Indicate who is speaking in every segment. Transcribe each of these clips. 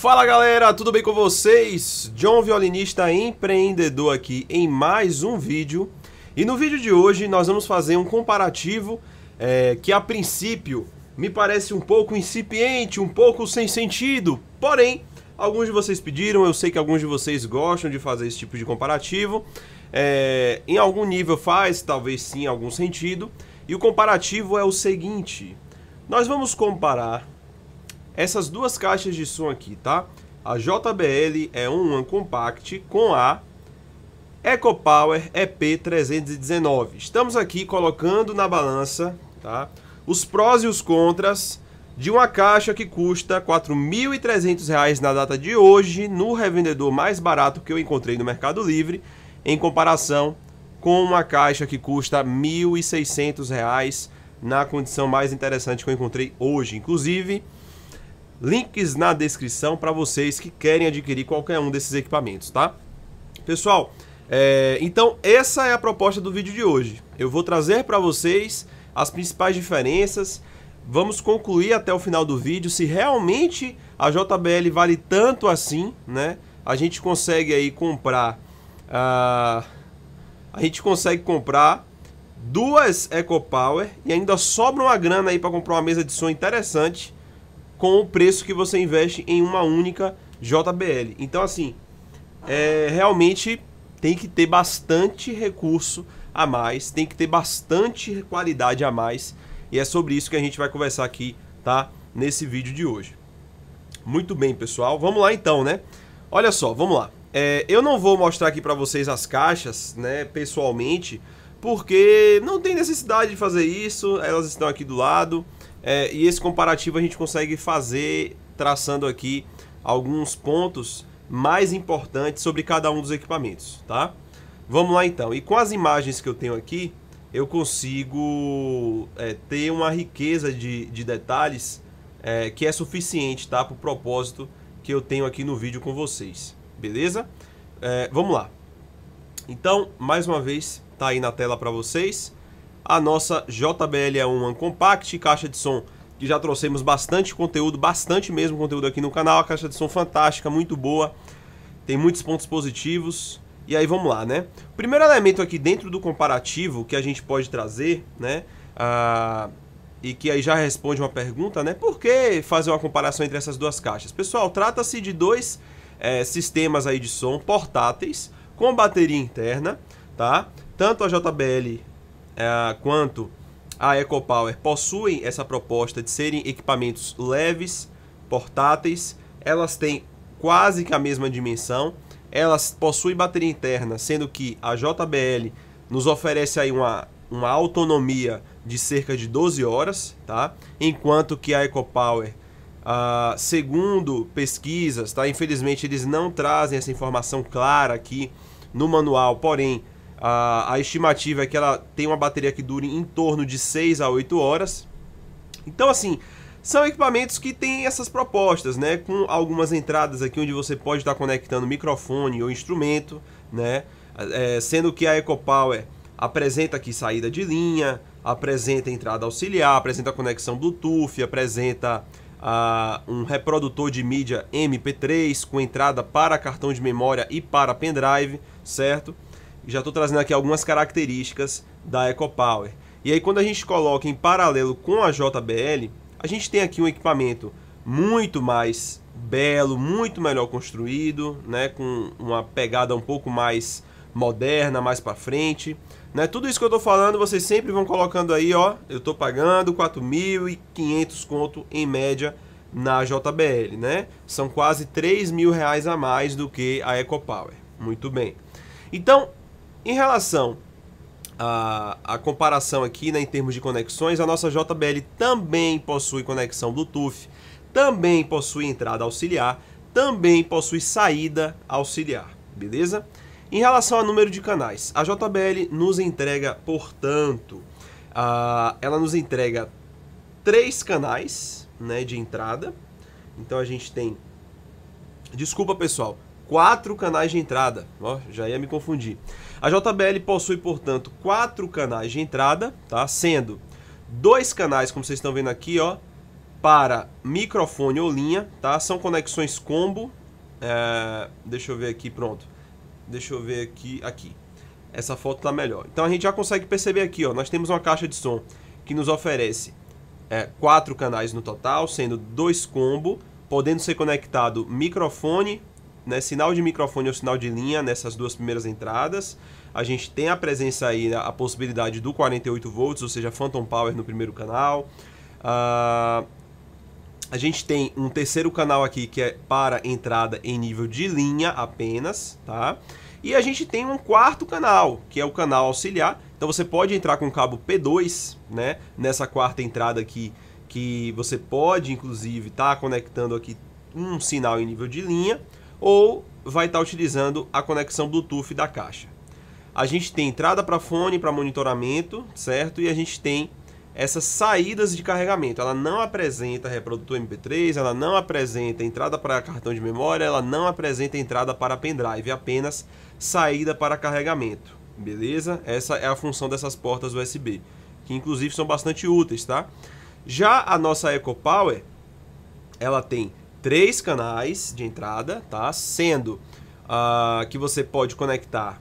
Speaker 1: Fala galera, tudo bem com vocês? John Violinista Empreendedor aqui em mais um vídeo. E no vídeo de hoje nós vamos fazer um comparativo é, que a princípio me parece um pouco incipiente, um pouco sem sentido, porém alguns de vocês pediram, eu sei que alguns de vocês gostam de fazer esse tipo de comparativo. É, em algum nível faz, talvez sim, algum sentido. E o comparativo é o seguinte: nós vamos comparar essas duas caixas de som aqui, tá? A JBL é um One Compact com a EcoPower EP319. Estamos aqui colocando na balança tá? os prós e os contras de uma caixa que custa R$ 4.300 na data de hoje no revendedor mais barato que eu encontrei no Mercado Livre, em comparação com uma caixa que custa R$ 1.600 na condição mais interessante que eu encontrei hoje. Inclusive, Links na descrição para vocês que querem adquirir qualquer um desses equipamentos, tá? Pessoal, é, então essa é a proposta do vídeo de hoje. Eu vou trazer para vocês as principais diferenças. Vamos concluir até o final do vídeo se realmente a JBL vale tanto assim, né? A gente consegue aí comprar... Uh, a gente consegue comprar duas EcoPower e ainda sobra uma grana aí para comprar uma mesa de som interessante com o preço que você investe em uma única JBL. Então, assim, é, realmente tem que ter bastante recurso a mais, tem que ter bastante qualidade a mais. E é sobre isso que a gente vai conversar aqui, tá? Nesse vídeo de hoje. Muito bem, pessoal. Vamos lá então, né? Olha só, vamos lá. É, eu não vou mostrar aqui para vocês as caixas, né, pessoalmente, porque não tem necessidade de fazer isso. Elas estão aqui do lado. É, e esse comparativo a gente consegue fazer traçando aqui alguns pontos mais importantes sobre cada um dos equipamentos, tá? Vamos lá então. E com as imagens que eu tenho aqui, eu consigo é, ter uma riqueza de, de detalhes é, que é suficiente, tá? Para o propósito que eu tenho aqui no vídeo com vocês, beleza? É, vamos lá. Então, mais uma vez, tá aí na tela para vocês a nossa JBL-A1 é Compact, caixa de som que já trouxemos bastante conteúdo, bastante mesmo conteúdo aqui no canal, a caixa de som fantástica, muito boa, tem muitos pontos positivos. E aí vamos lá, né? O primeiro elemento aqui dentro do comparativo que a gente pode trazer, né? Ah, e que aí já responde uma pergunta, né? Por que fazer uma comparação entre essas duas caixas? Pessoal, trata-se de dois é, sistemas aí de som portáteis com bateria interna, tá? Tanto a JBL uh, quanto a EcoPower possuem essa proposta de serem equipamentos leves, portáteis, elas têm quase que a mesma dimensão, elas possuem bateria interna, sendo que a JBL nos oferece aí uma, uma autonomia de cerca de 12 horas, tá? enquanto que a EcoPower Uh, segundo pesquisas, tá? Infelizmente eles não trazem essa informação clara aqui no manual, porém a, a estimativa é que ela tem uma bateria que dure em torno de 6 a 8 horas. Então, assim, são equipamentos que têm essas propostas, né? Com algumas entradas aqui onde você pode estar conectando microfone ou instrumento, né? É, sendo que a EcoPower apresenta aqui saída de linha, apresenta entrada auxiliar, apresenta conexão Bluetooth, apresenta uh, um reprodutor de mídia MP3 com entrada para cartão de memória e para pendrive, certo? já estou trazendo aqui algumas características da EcoPower. E aí quando a gente coloca em paralelo com a JBL, a gente tem aqui um equipamento muito mais belo, muito melhor construído, né, com uma pegada um pouco mais moderna, mais para frente, né? Tudo isso que eu estou falando, vocês sempre vão colocando aí, ó, eu estou pagando 4.500 conto em média na JBL, né? São quase 3 mil reais a mais do que a EcoPower. Muito bem. Então, em relação à, à comparação aqui, né, em termos de conexões, a nossa JBL também possui conexão Bluetooth, também possui entrada auxiliar, também possui saída auxiliar, beleza? Em relação ao número de canais, a JBL nos entrega, portanto, ela nos entrega três canais né, de entrada. Então a gente tem, desculpa pessoal, quatro canais de entrada. Ó, já ia me confundir. A JBL possui, portanto, quatro canais de entrada, tá? Sendo dois canais, como vocês estão vendo aqui, ó, para microfone ou linha, tá? São conexões combo. É... Deixa eu ver aqui, pronto. Deixa eu ver aqui, aqui. Essa foto tá melhor. Então a gente já consegue perceber aqui, ó, nós temos uma caixa de som que nos oferece é, quatro canais no total, sendo dois combo, podendo ser conectado microfone, né? Sinal de microfone ou sinal de linha nessas duas primeiras entradas. A gente tem a presença aí, né, a possibilidade do 48 volts, ou seja, Phantom Power no primeiro canal. Uh, a gente tem um terceiro canal aqui que é para entrada em nível de linha apenas, tá? E a gente tem um quarto canal, que é o canal auxiliar. Então você pode entrar com o cabo P2, né? Nessa quarta entrada aqui, que você pode, inclusive, estar tá conectando aqui um sinal em nível de linha ou vai estar utilizando a conexão Bluetooth da caixa. A gente tem entrada para fone para monitoramento, certo? E a gente tem essas saídas de carregamento. Ela não apresenta reprodutor MP3, ela não apresenta entrada para cartão de memória, ela não apresenta entrada para pendrive, é apenas saída para carregamento. Beleza? Essa é a função dessas portas USB, que inclusive são bastante úteis, tá? Já a nossa EcoPower, ela tem três canais de entrada, tá? Sendo uh, que você pode conectar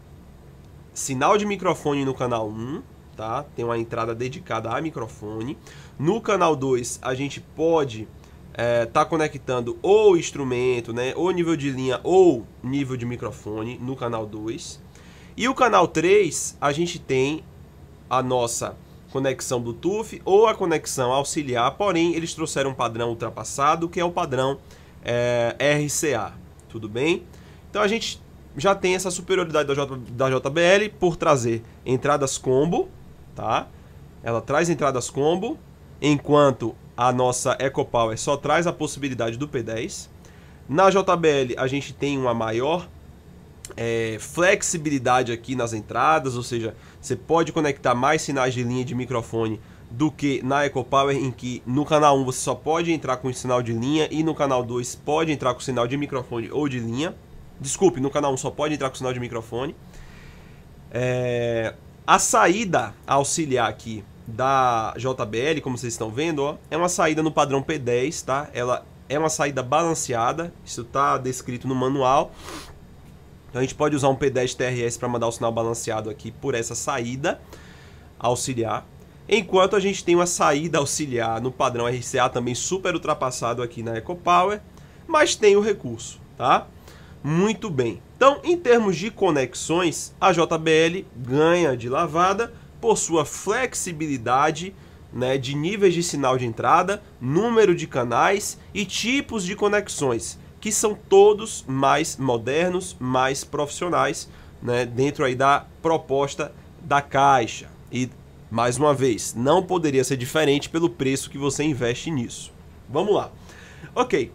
Speaker 1: sinal de microfone no canal 1, tá? Tem uma entrada dedicada a microfone. No canal 2, a gente pode é, tá conectando ou instrumento, né, ou nível de linha ou nível de microfone no canal 2. E o canal 3, a gente tem a nossa conexão Bluetooth ou a conexão auxiliar, porém eles trouxeram um padrão ultrapassado que é o padrão é, eh, RCA, tudo bem? Então a gente já tem essa superioridade da, J, da JBL por trazer entradas combo, tá? Ela traz entradas combo, enquanto a nossa EcoPower só traz a possibilidade do P10. Na JBL a gente tem uma maior é, flexibilidade aqui nas entradas, ou seja, você pode conectar mais sinais de linha de microfone do que na EcoPower, em que no canal 1 você só pode entrar com sinal de linha e no canal 2 pode entrar com sinal de microfone ou de linha. Desculpe, no canal 1 só pode entrar com sinal de microfone. É, a saída auxiliar aqui da JBL, como vocês estão vendo, ó, é uma saída no padrão P10, tá? Ela é uma saída balanceada, isso está descrito no manual. Então a gente pode usar um P10 TRS para mandar o sinal balanceado aqui por essa saída auxiliar. Enquanto a gente tem uma saída auxiliar no padrão RCA também super ultrapassado aqui na EcoPower, mas tem o recurso, tá? Muito bem. Então, em termos de conexões, a JBL ganha de lavada por sua flexibilidade né, de níveis de sinal de entrada, número de canais e tipos de conexões que são todos mais modernos, mais profissionais, né, dentro aí da proposta da Caixa. E mais uma vez, não poderia ser diferente pelo preço que você investe nisso. Vamos lá. OK.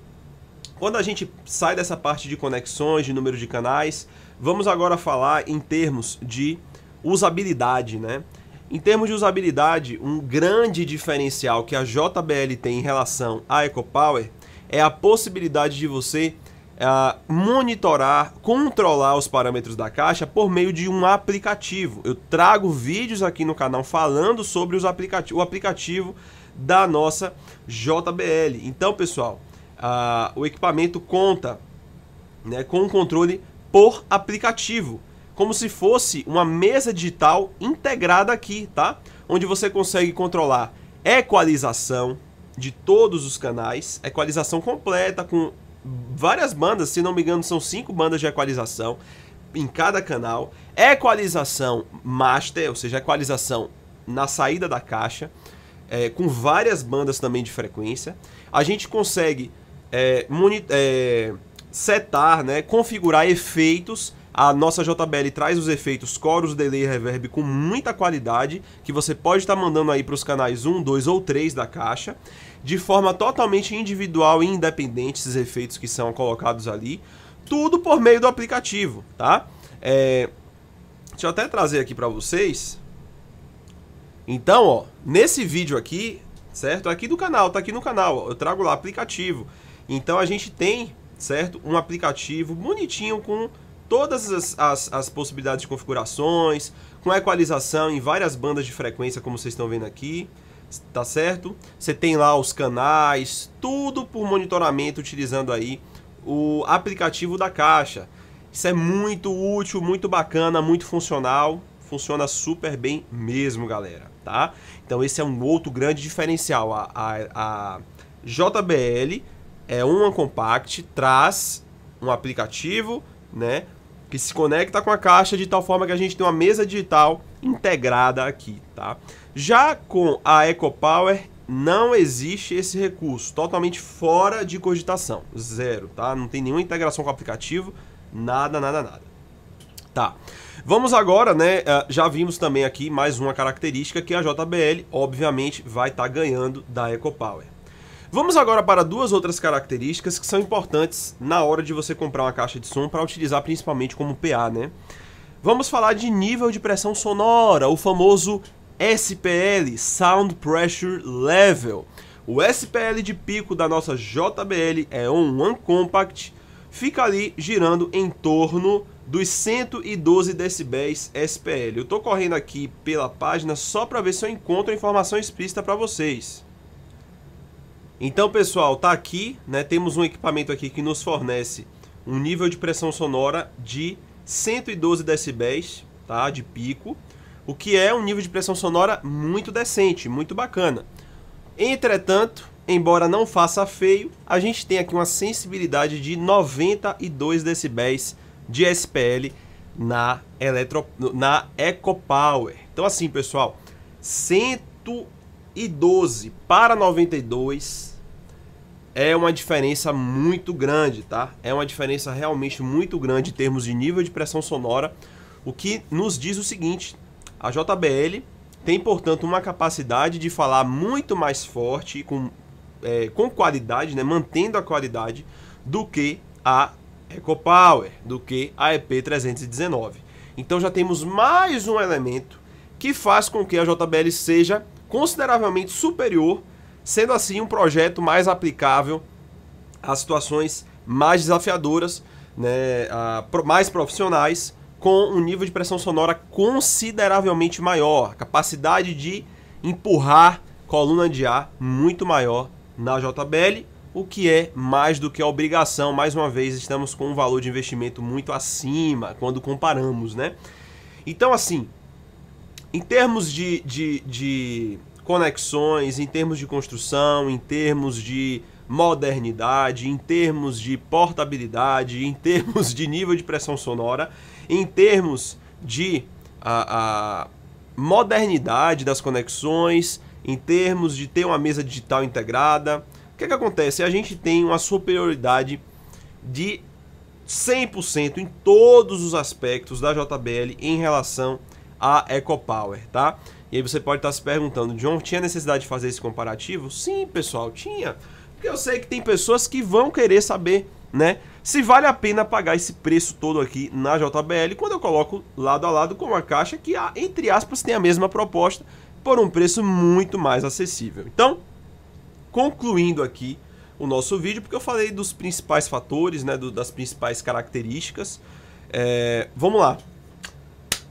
Speaker 1: Quando a gente sai dessa parte de conexões, de número de canais, vamos agora falar em termos de usabilidade, né? Em termos de usabilidade, um grande diferencial que a JBL tem em relação à EcoPower é a possibilidade de você uh, monitorar, controlar os parâmetros da caixa por meio de um aplicativo. Eu trago vídeos aqui no canal falando sobre os aplicati o aplicativo da nossa JBL. Então, pessoal, uh, o equipamento conta né, com um controle por aplicativo, como se fosse uma mesa digital integrada aqui, tá? Onde você consegue controlar equalização, de todos os canais, equalização completa com várias bandas, se não me engano são cinco bandas de equalização em cada canal, equalização master, ou seja, equalização na saída da caixa, é, com várias bandas também de frequência. A gente consegue é, é, setar, né, configurar efeitos a nossa JBL traz os efeitos chorus, delay e reverb com muita qualidade, que você pode estar tá mandando aí para os canais 1, 2 ou 3 da caixa, de forma totalmente individual e independente esses efeitos que são colocados ali, tudo por meio do aplicativo, tá? É... Deixa eu até trazer aqui para vocês. Então, ó, nesse vídeo aqui, certo? Aqui do canal, tá aqui no canal, ó, eu trago lá aplicativo. Então a gente tem, certo? Um aplicativo bonitinho com todas as, as, as, possibilidades de configurações, com equalização em várias bandas de frequência, como vocês estão vendo aqui, tá certo? Você tem lá os canais, tudo por monitoramento, utilizando aí o aplicativo da caixa. Isso é muito útil, muito bacana, muito funcional, funciona super bem mesmo, galera, tá? Então esse é um outro grande diferencial, a, a, a JBL é uma compact, traz um aplicativo, né? que se conecta com a caixa de tal forma que a gente tem uma mesa digital integrada aqui, tá? Já com a EcoPower não existe esse recurso, totalmente fora de cogitação, zero, tá? Não tem nenhuma integração com o aplicativo, nada, nada, nada. Tá. Vamos agora, né? Eh, já vimos também aqui mais uma característica que a JBL, obviamente, vai estar tá ganhando da EcoPower. Vamos agora para duas outras características que são importantes na hora de você comprar uma caixa de som para utilizar principalmente como PA, né? Vamos falar de nível de pressão sonora, o famoso SPL, Sound Pressure Level. O SPL de pico da nossa JBL é um One Compact, fica ali girando em torno dos 112 decibéis SPL. Eu tô correndo aqui pela página só para ver se eu encontro informação explícita para vocês. Então, pessoal, tá aqui, né? Temos um equipamento aqui que nos fornece um nível de pressão sonora de 112 decibéis, tá? De pico, o que é um nível de pressão sonora muito decente, muito bacana. Entretanto, embora não faça feio, a gente tem aqui uma sensibilidade de 92 decibéis de SPL na, eletro, na EcoPower. Então assim, pessoal, 112 para 92 é uma diferença muito grande, tá? É uma diferença realmente muito grande em termos de nível de pressão sonora, o que nos diz o seguinte: a JBL tem, portanto, uma capacidade de falar muito mais forte com, é, com qualidade, né? mantendo a qualidade, do que a EcoPower, do que a EP319. Então já temos mais um elemento que faz com que a JBL seja consideravelmente superior sendo assim um projeto mais aplicável a situações mais desafiadoras, né, a, mais profissionais, com um nível de pressão sonora consideravelmente maior, capacidade de empurrar coluna de ar muito maior na JBL, o que é mais do que a obrigação. Mais uma vez, estamos com um valor de investimento muito acima quando comparamos, né? Então, assim, em termos de, de, de conexões, em termos de construção, em termos de modernidade, em termos de portabilidade, em termos de nível de pressão sonora, em termos de a, a modernidade das conexões, em termos de ter uma mesa digital integrada. O que, é que acontece? A gente tem uma superioridade de 100% em todos os aspectos da JBL em relação à EcoPower, tá? E aí você pode estar tá se perguntando, John, tinha necessidade de fazer esse comparativo? Sim, pessoal, tinha. Porque eu sei que tem pessoas que vão querer saber, né? Se vale a pena pagar esse preço todo aqui na JBL quando eu coloco lado a lado com uma caixa que, entre aspas, tem a mesma proposta por um preço muito mais acessível. Então, concluindo aqui o nosso vídeo, porque eu falei dos principais fatores, né, do, das principais características. É, vamos lá,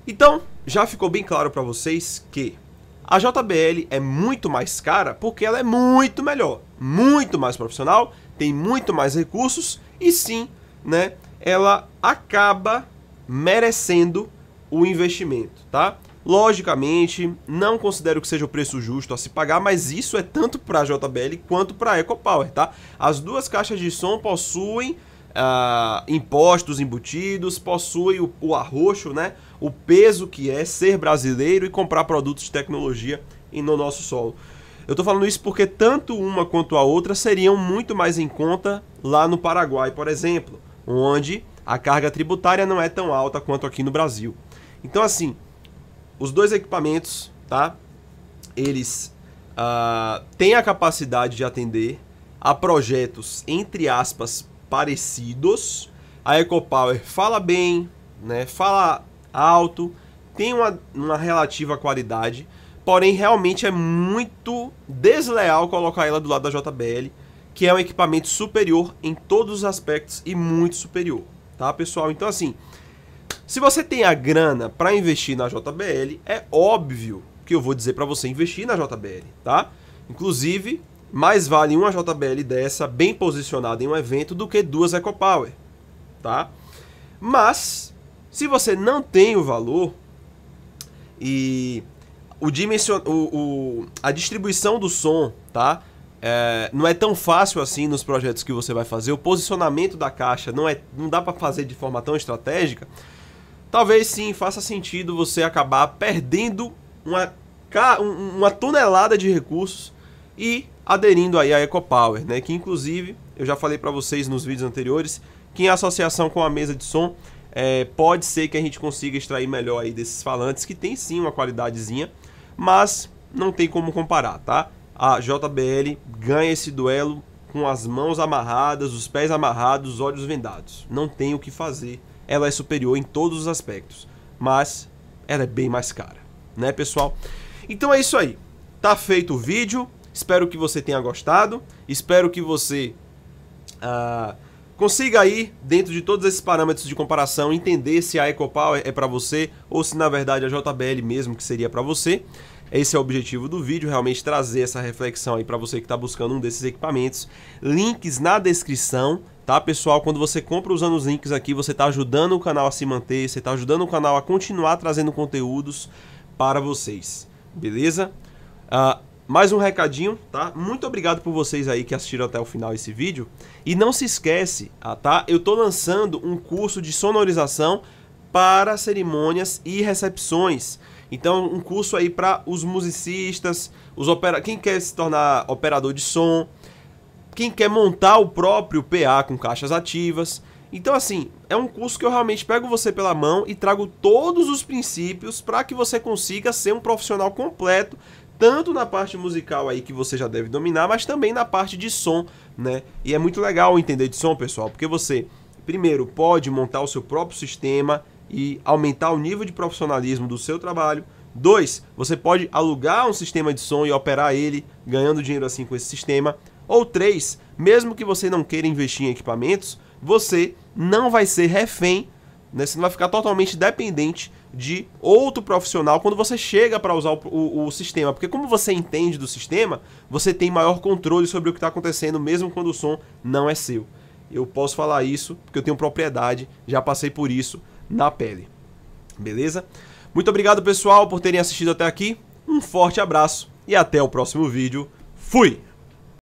Speaker 1: então, já ficou bem claro para vocês que a JBL é muito mais cara porque ela é muito melhor, muito mais profissional, tem muito mais recursos e sim, né, ela acaba merecendo o investimento, tá? Logicamente, não considero que seja o preço justo a se pagar, mas isso é tanto para a JBL quanto para a EcoPower, tá? As duas caixas de som possuem uh, impostos embutidos, possuem o, o arroxo, né? o peso que é ser brasileiro e comprar produtos de tecnologia no nosso solo. Eu estou falando isso porque tanto uma quanto a outra seriam muito mais em conta lá no Paraguai, por exemplo, onde a carga tributária não é tão alta quanto aqui no Brasil. Então, assim, os dois equipamentos, tá? Eles uh, têm a capacidade de atender a projetos, entre aspas, parecidos. A EcoPower fala bem, né? Fala alto, tem uma, uma relativa qualidade, porém realmente é muito desleal colocar ela do lado da JBL, que é um equipamento superior em todos os aspectos e muito superior, tá pessoal? Então assim, se você tem a grana para investir na JBL, é óbvio que eu vou dizer para você investir na JBL, tá? Inclusive, mais vale uma JBL dessa bem posicionada em um evento do que duas EcoPower, tá? Mas se você não tem o valor e o dimension, o, o a distribuição do som, tá? É, não é tão fácil assim nos projetos que você vai fazer. O posicionamento da caixa não é, não dá para fazer de forma tão estratégica. Talvez sim faça sentido você acabar perdendo uma, uma tonelada de recursos e aderindo aí à EcoPower, né? Que inclusive eu já falei para vocês nos vídeos anteriores que em associação com a mesa de som é, pode ser que a gente consiga extrair melhor aí desses falantes, que tem sim uma qualidadezinha, mas não tem como comparar, tá? A JBL ganha esse duelo com as mãos amarradas, os pés amarrados, os olhos vendados. Não tem o que fazer. Ela é superior em todos os aspectos, mas ela é bem mais cara, né, pessoal? Então é isso aí. Tá feito o vídeo. Espero que você tenha gostado. Espero que você uh, Consiga aí, dentro de todos esses parâmetros de comparação, entender se a EcoPower é, é para você ou se na verdade a JBL mesmo que seria para você. Esse é o objetivo do vídeo, realmente trazer essa reflexão aí para você que está buscando um desses equipamentos. Links na descrição, tá pessoal? Quando você compra usando os links aqui, você está ajudando o canal a se manter, você está ajudando o canal a continuar trazendo conteúdos para vocês, beleza? Uh, mais um recadinho, tá? Muito obrigado por vocês aí que assistiram até o final esse vídeo. E não se esquece, ah, tá? Eu tô lançando um curso de sonorização para cerimônias e recepções. Então, um curso aí para os musicistas, os opera... quem quer se tornar operador de som, quem quer montar o próprio PA com caixas ativas. Então, assim, é um curso que eu realmente pego você pela mão e trago todos os princípios para que você consiga ser um profissional completo tanto na parte musical aí que você já deve dominar, mas também na parte de som, né? E é muito legal entender de som, pessoal, porque você primeiro pode montar o seu próprio sistema e aumentar o nível de profissionalismo do seu trabalho. Dois, você pode alugar um sistema de som e operar ele, ganhando dinheiro assim com esse sistema. Ou três, mesmo que você não queira investir em equipamentos, você não vai ser refém né? Você não vai ficar totalmente dependente de outro profissional quando você chega para usar o, o, o, sistema. Porque como você entende do sistema, você tem maior controle sobre o que está acontecendo, mesmo quando o som não é seu. Eu posso falar isso porque eu tenho propriedade, já passei por isso na pele. Beleza? Muito obrigado, pessoal, por terem assistido até aqui. Um forte abraço e até o próximo vídeo. Fui!